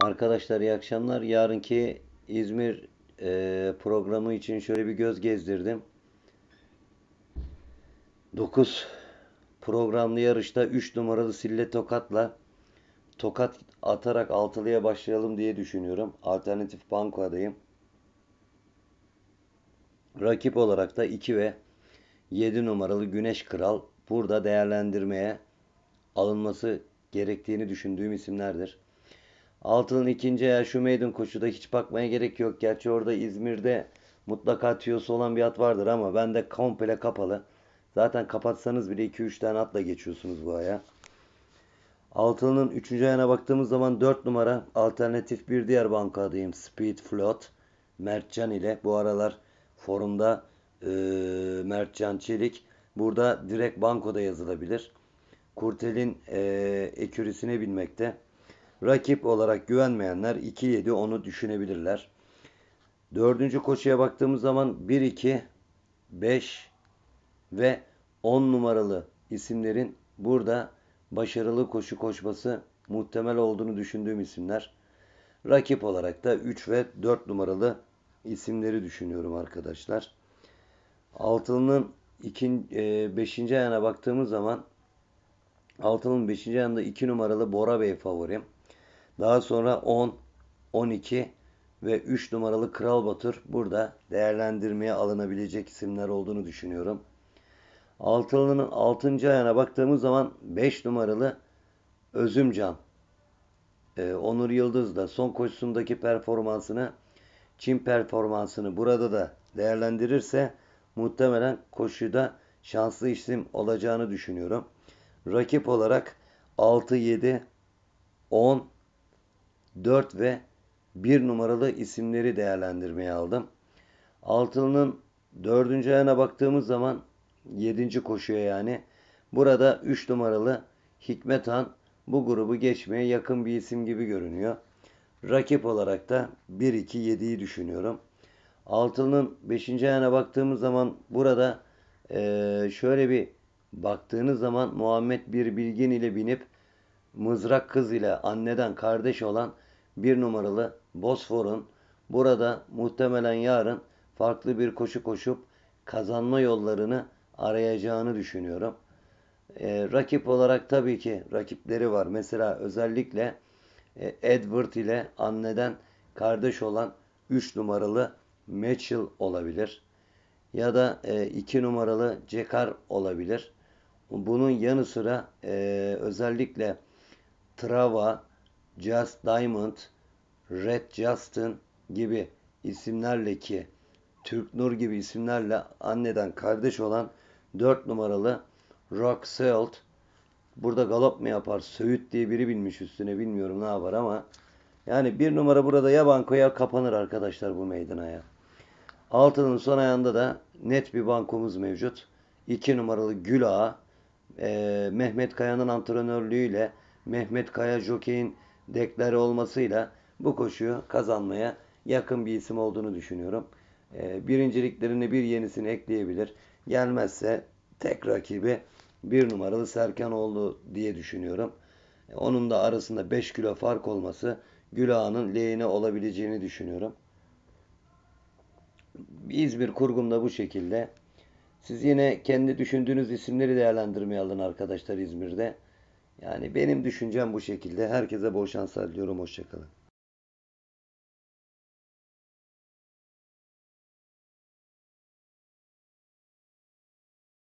Arkadaşlar iyi akşamlar. Yarınki İzmir e, programı için şöyle bir göz gezdirdim. 9 programlı yarışta 3 numaralı Sille Tokat'la Tokat atarak altılıya başlayalım diye düşünüyorum. Alternatif bankodayım. Rakip olarak da 2 ve 7 numaralı Güneş Kral burada değerlendirmeye alınması gerektiğini düşündüğüm isimlerdir. Altının ikinci ayağı şu meydan koşuda hiç bakmaya gerek yok. Gerçi orada İzmir'de mutlaka tüyosu olan bir at vardır ama ben de komple kapalı. Zaten kapatsanız bile 2-3 tane atla geçiyorsunuz bu aya. Altının 3. ayağına baktığımız zaman 4 numara alternatif bir diğer banka adayım Speed Float Mertcan ile bu aralar forumda e, Mertcan Çelik burada direkt bankoda yazılabilir. Kurtel'in e, ekürisine binmekte. Rakip olarak güvenmeyenler 2-7 onu düşünebilirler. Dördüncü koşuya baktığımız zaman 1-2, 5 ve 10 numaralı isimlerin burada başarılı koşu koşması muhtemel olduğunu düşündüğüm isimler. Rakip olarak da 3 ve 4 numaralı isimleri düşünüyorum arkadaşlar. Altılı'nın 5. E, ayağına baktığımız zaman altının 5. ayağında 2 numaralı Bora Bey favorim. Daha sonra 10, 12 ve 3 numaralı Kral Batur burada değerlendirmeye alınabilecek isimler olduğunu düşünüyorum. Altılının 6. ayağına baktığımız zaman 5 numaralı Özümcan. Ee, Onur Yıldız da son koşusundaki performansını, Çin performansını burada da değerlendirirse muhtemelen koşuda şanslı isim olacağını düşünüyorum. Rakip olarak 6, 7, 10, 4 ve 1 numaralı isimleri değerlendirmeye aldım. Altılının 4. ayağına baktığımız zaman 7. koşuya yani burada 3 numaralı Hikmet Han bu grubu geçmeye yakın bir isim gibi görünüyor. Rakip olarak da 1-2-7'yi düşünüyorum. Altılının 5. ayağına baktığımız zaman burada e, şöyle bir baktığınız zaman Muhammed bir bilgin ile binip mızrak kız ile anneden kardeş olan bir numaralı Bosfor'un burada muhtemelen yarın farklı bir koşu koşup kazanma yollarını arayacağını düşünüyorum. Ee, rakip olarak tabii ki rakipleri var. Mesela özellikle e, Edward ile anneden kardeş olan 3 numaralı Mitchell olabilir. Ya da 2 e, numaralı Cekar olabilir. Bunun yanı sıra e, özellikle Trava, Just Diamond, Red Justin gibi isimlerle ki Türk Nur gibi isimlerle anneden kardeş olan 4 numaralı Rock Selt burada galop mu yapar? Söğüt diye biri binmiş üstüne bilmiyorum ne yapar ama yani bir numara burada ya banko ya kapanır arkadaşlar bu meydana ya. Altının son ayağında da net bir bankomuz mevcut. 2 numaralı Gül Ağa, e, Mehmet Kaya'nın antrenörlüğüyle Mehmet Kaya Jokey'in deklare olmasıyla bu koşuyu kazanmaya yakın bir isim olduğunu düşünüyorum. E, ee, birinciliklerini bir yenisini ekleyebilir. Gelmezse tek rakibi bir numaralı serkan oldu diye düşünüyorum. Ee, onun da arasında 5 kilo fark olması Gülağ'ın lehine olabileceğini düşünüyorum. İzmir kurgumda bu şekilde. Siz yine kendi düşündüğünüz isimleri değerlendirmeye alın arkadaşlar İzmir'de. Yani benim düşüncem bu şekilde. Herkese bol şanslar diliyorum. Hoşçakalın.